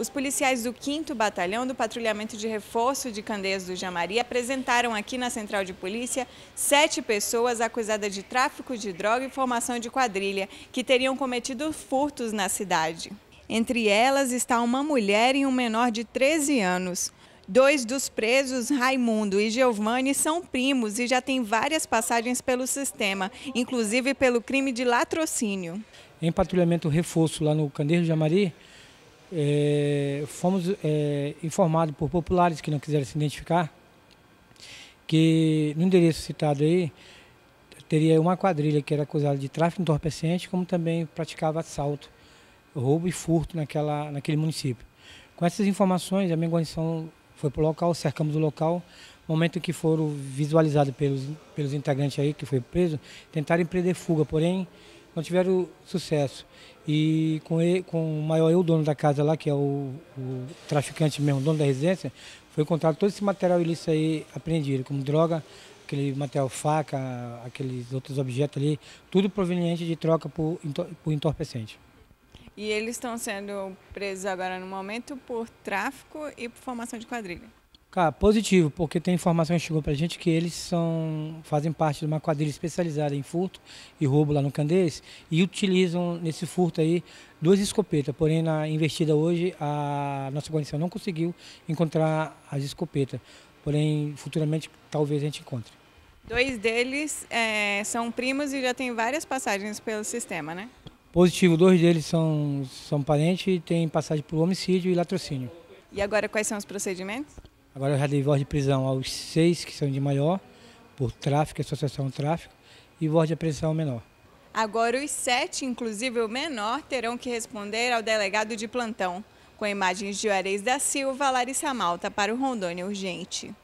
Os policiais do 5 Batalhão do Patrulhamento de Reforço de Candeias do Jamari apresentaram aqui na Central de Polícia sete pessoas acusadas de tráfico de droga e formação de quadrilha, que teriam cometido furtos na cidade. Entre elas está uma mulher e um menor de 13 anos. Dois dos presos, Raimundo e Giovanni, são primos e já têm várias passagens pelo sistema, inclusive pelo crime de latrocínio. Em patrulhamento reforço lá no Candeiro Jamari, é, fomos é, informados por populares que não quiseram se identificar que no endereço citado aí teria uma quadrilha que era acusada de tráfico entorpecente, como também praticava assalto, roubo e furto naquela, naquele município. Com essas informações, a minha guarnição foi para o local, cercamos o local, momento que foram visualizados pelos, pelos integrantes aí que foi preso, tentaram empreender fuga, porém não tiveram sucesso. E com, ele, com o maior eu, dono da casa lá, que é o, o traficante mesmo, dono da residência, foi encontrado todo esse material ilícito aí apreendido, como droga, aquele material faca, aqueles outros objetos ali, tudo proveniente de troca por, por entorpecente. E eles estão sendo presos agora no momento por tráfico e por formação de quadrilha? Cara, positivo, porque tem informação que chegou pra gente que eles são fazem parte de uma quadrilha especializada em furto e roubo lá no Candês e utilizam nesse furto aí duas escopetas. Porém, na investida hoje, a nossa guarnição não conseguiu encontrar as escopetas. Porém, futuramente, talvez a gente encontre. Dois deles é, são primos e já tem várias passagens pelo sistema, né? Positivo, dois deles são, são parentes e tem passagem por homicídio e latrocínio. E agora, quais são os procedimentos? Agora eu já dei voz de prisão aos seis que são de maior, por tráfico, associação ao tráfico, e voz de apreensão menor. Agora os sete, inclusive o menor, terão que responder ao delegado de plantão. Com imagens de Juarez da Silva, Larissa Malta para o Rondônia Urgente.